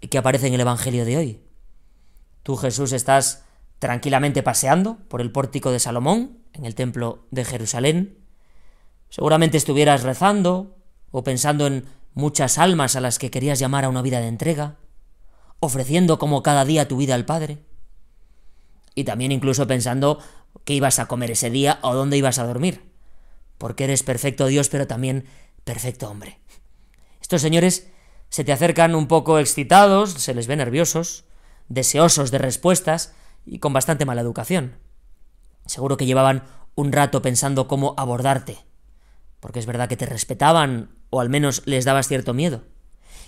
que aparece en el Evangelio de hoy. Tú, Jesús, estás tranquilamente paseando por el pórtico de Salomón, en el templo de Jerusalén. Seguramente estuvieras rezando o pensando en muchas almas a las que querías llamar a una vida de entrega, ofreciendo como cada día tu vida al Padre. Y también incluso pensando qué ibas a comer ese día o dónde ibas a dormir, porque eres perfecto Dios pero también perfecto hombre. Estos señores se te acercan un poco excitados, se les ve nerviosos, deseosos de respuestas y con bastante mala educación. Seguro que llevaban un rato pensando cómo abordarte, porque es verdad que te respetaban o al menos les dabas cierto miedo.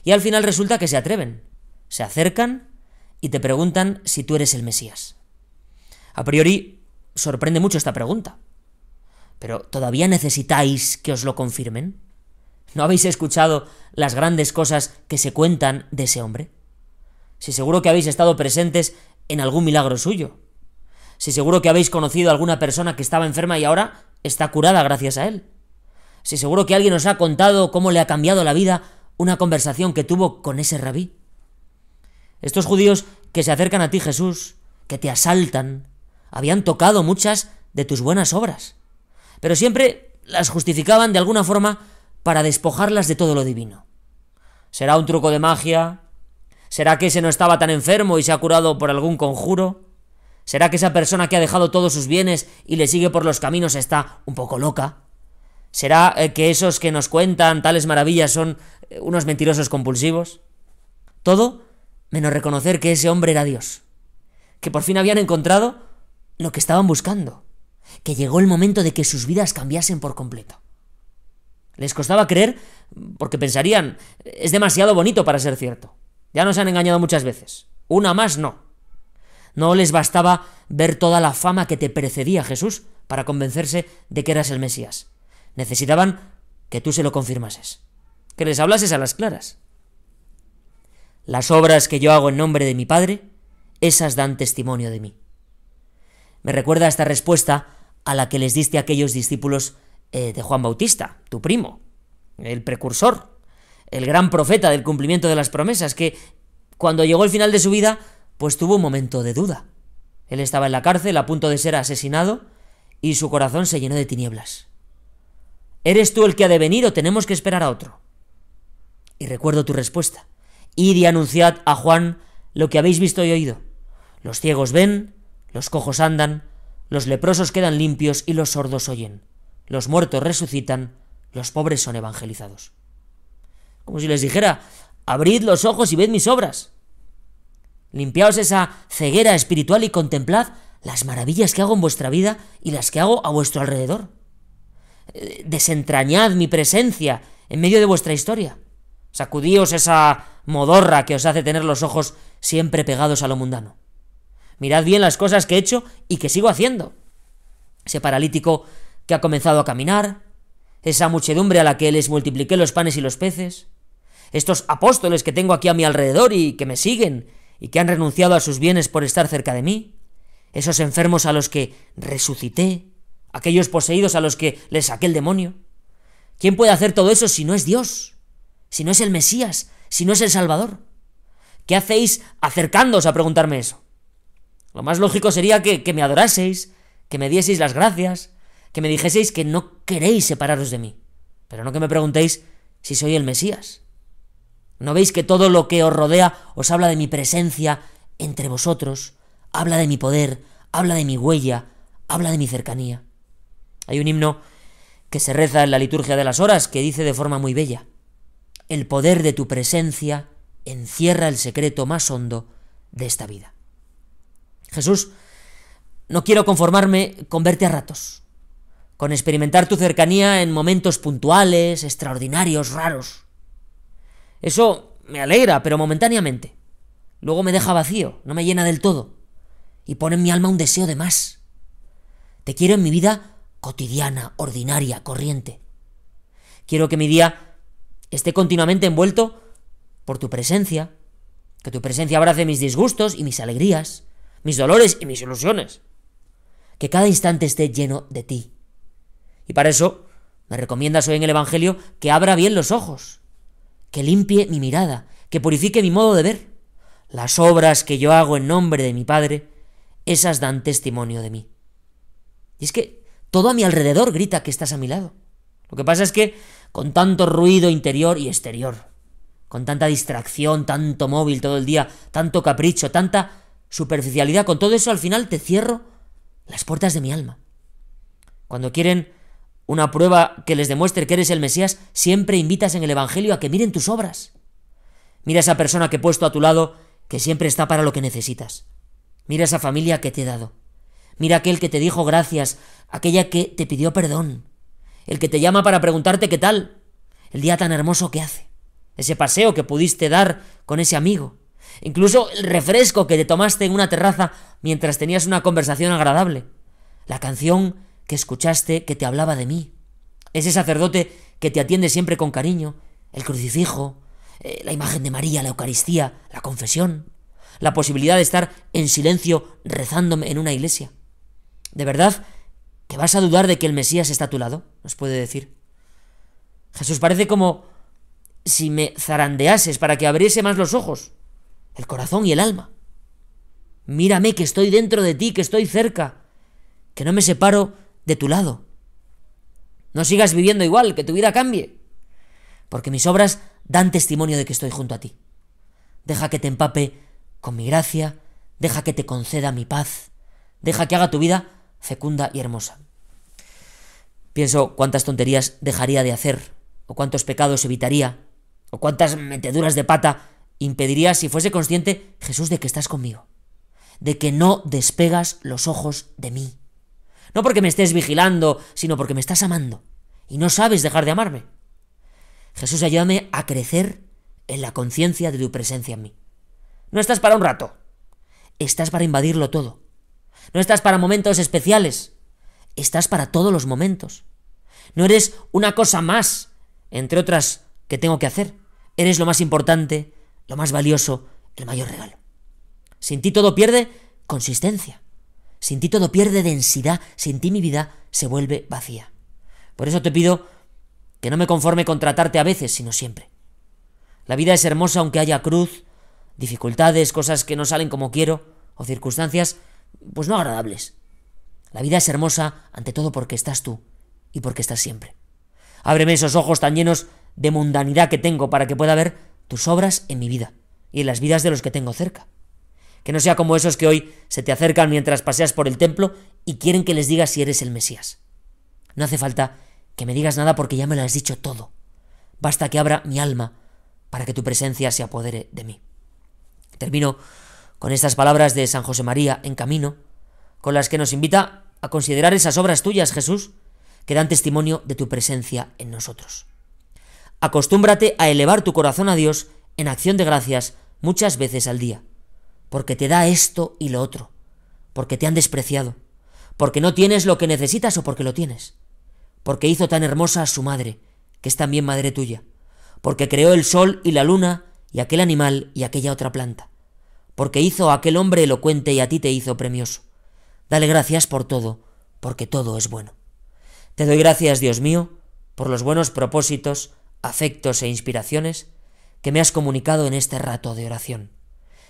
Y al final resulta que se atreven, se acercan y te preguntan si tú eres el Mesías. A priori, sorprende mucho esta pregunta. Pero ¿todavía necesitáis que os lo confirmen? ¿No habéis escuchado las grandes cosas que se cuentan de ese hombre? Si seguro que habéis estado presentes en algún milagro suyo. Si seguro que habéis conocido a alguna persona que estaba enferma y ahora está curada gracias a él. Si seguro que alguien os ha contado cómo le ha cambiado la vida una conversación que tuvo con ese rabí. Estos judíos que se acercan a ti, Jesús, que te asaltan, habían tocado muchas de tus buenas obras, pero siempre las justificaban de alguna forma para despojarlas de todo lo divino. ¿Será un truco de magia? ¿Será que ese no estaba tan enfermo y se ha curado por algún conjuro? ¿Será que esa persona que ha dejado todos sus bienes y le sigue por los caminos está un poco loca? ¿Será eh, que esos que nos cuentan tales maravillas son eh, unos mentirosos compulsivos? Todo menos reconocer que ese hombre era Dios, que por fin habían encontrado lo que estaban buscando, que llegó el momento de que sus vidas cambiasen por completo. Les costaba creer porque pensarían, es demasiado bonito para ser cierto. Ya nos han engañado muchas veces. Una más no. No les bastaba ver toda la fama que te precedía Jesús para convencerse de que eras el Mesías. Necesitaban que tú se lo confirmases, que les hablases a las claras. Las obras que yo hago en nombre de mi Padre, esas dan testimonio de mí. Me recuerda esta respuesta a la que les diste a aquellos discípulos eh, de Juan Bautista, tu primo, el precursor, el gran profeta del cumplimiento de las promesas, que cuando llegó el final de su vida, pues tuvo un momento de duda. Él estaba en la cárcel a punto de ser asesinado y su corazón se llenó de tinieblas. ¿Eres tú el que ha de venir o tenemos que esperar a otro? Y recuerdo tu respuesta. Id y anunciad a Juan lo que habéis visto y oído. Los ciegos ven, los cojos andan, los leprosos quedan limpios y los sordos oyen los muertos resucitan, los pobres son evangelizados. Como si les dijera, abrid los ojos y ved mis obras. Limpiaos esa ceguera espiritual y contemplad las maravillas que hago en vuestra vida y las que hago a vuestro alrededor. Desentrañad mi presencia en medio de vuestra historia. Sacudíos esa modorra que os hace tener los ojos siempre pegados a lo mundano. Mirad bien las cosas que he hecho y que sigo haciendo. Ese paralítico que ha comenzado a caminar, esa muchedumbre a la que les multipliqué los panes y los peces, estos apóstoles que tengo aquí a mi alrededor y que me siguen y que han renunciado a sus bienes por estar cerca de mí, esos enfermos a los que resucité, aquellos poseídos a los que les saqué el demonio. ¿Quién puede hacer todo eso si no es Dios? Si no es el Mesías, si no es el Salvador. ¿Qué hacéis acercándoos a preguntarme eso? Lo más lógico sería que, que me adoraseis, que me dieseis las gracias, que me dijeseis que no queréis separaros de mí, pero no que me preguntéis si soy el Mesías. ¿No veis que todo lo que os rodea os habla de mi presencia entre vosotros, habla de mi poder, habla de mi huella, habla de mi cercanía? Hay un himno que se reza en la liturgia de las horas que dice de forma muy bella, el poder de tu presencia encierra el secreto más hondo de esta vida. Jesús, no quiero conformarme con verte a ratos, con experimentar tu cercanía en momentos puntuales, extraordinarios, raros. Eso me alegra, pero momentáneamente. Luego me deja vacío, no me llena del todo, y pone en mi alma un deseo de más. Te quiero en mi vida cotidiana, ordinaria, corriente. Quiero que mi día esté continuamente envuelto por tu presencia, que tu presencia abrace mis disgustos y mis alegrías, mis dolores y mis ilusiones. Que cada instante esté lleno de ti, y para eso me recomiendas hoy en el Evangelio que abra bien los ojos, que limpie mi mirada, que purifique mi modo de ver. Las obras que yo hago en nombre de mi Padre, esas dan testimonio de mí. Y es que todo a mi alrededor grita que estás a mi lado. Lo que pasa es que con tanto ruido interior y exterior, con tanta distracción, tanto móvil todo el día, tanto capricho, tanta superficialidad, con todo eso al final te cierro las puertas de mi alma. Cuando quieren una prueba que les demuestre que eres el Mesías, siempre invitas en el Evangelio a que miren tus obras. Mira esa persona que he puesto a tu lado, que siempre está para lo que necesitas. Mira esa familia que te he dado. Mira aquel que te dijo gracias, aquella que te pidió perdón, el que te llama para preguntarte qué tal, el día tan hermoso que hace, ese paseo que pudiste dar con ese amigo, incluso el refresco que te tomaste en una terraza mientras tenías una conversación agradable, la canción que escuchaste que te hablaba de mí, ese sacerdote que te atiende siempre con cariño, el crucifijo, eh, la imagen de María, la Eucaristía, la confesión, la posibilidad de estar en silencio rezándome en una iglesia. ¿De verdad que vas a dudar de que el Mesías está a tu lado? Nos puede decir. Jesús parece como si me zarandeases para que abriese más los ojos, el corazón y el alma. Mírame que estoy dentro de ti, que estoy cerca, que no me separo de tu lado. No sigas viviendo igual, que tu vida cambie. Porque mis obras dan testimonio de que estoy junto a ti. Deja que te empape con mi gracia, deja que te conceda mi paz, deja que haga tu vida fecunda y hermosa. Pienso cuántas tonterías dejaría de hacer, o cuántos pecados evitaría, o cuántas meteduras de pata impediría si fuese consciente, Jesús, de que estás conmigo, de que no despegas los ojos de mí no porque me estés vigilando, sino porque me estás amando. Y no sabes dejar de amarme. Jesús, ayúdame a crecer en la conciencia de tu presencia en mí. No estás para un rato. Estás para invadirlo todo. No estás para momentos especiales. Estás para todos los momentos. No eres una cosa más, entre otras que tengo que hacer. Eres lo más importante, lo más valioso, el mayor regalo. Sin ti todo pierde consistencia. Sin ti todo pierde densidad, sin ti mi vida se vuelve vacía. Por eso te pido que no me conforme con tratarte a veces, sino siempre. La vida es hermosa aunque haya cruz, dificultades, cosas que no salen como quiero, o circunstancias, pues no agradables. La vida es hermosa ante todo porque estás tú y porque estás siempre. Ábreme esos ojos tan llenos de mundanidad que tengo para que pueda ver tus obras en mi vida y en las vidas de los que tengo cerca que no sea como esos que hoy se te acercan mientras paseas por el templo y quieren que les digas si eres el Mesías. No hace falta que me digas nada porque ya me lo has dicho todo. Basta que abra mi alma para que tu presencia se apodere de mí. Termino con estas palabras de San José María en camino, con las que nos invita a considerar esas obras tuyas, Jesús, que dan testimonio de tu presencia en nosotros. Acostúmbrate a elevar tu corazón a Dios en acción de gracias muchas veces al día porque te da esto y lo otro, porque te han despreciado, porque no tienes lo que necesitas o porque lo tienes, porque hizo tan hermosa a su madre, que es también madre tuya, porque creó el sol y la luna y aquel animal y aquella otra planta, porque hizo a aquel hombre elocuente y a ti te hizo premioso. Dale gracias por todo, porque todo es bueno. Te doy gracias, Dios mío, por los buenos propósitos, afectos e inspiraciones que me has comunicado en este rato de oración.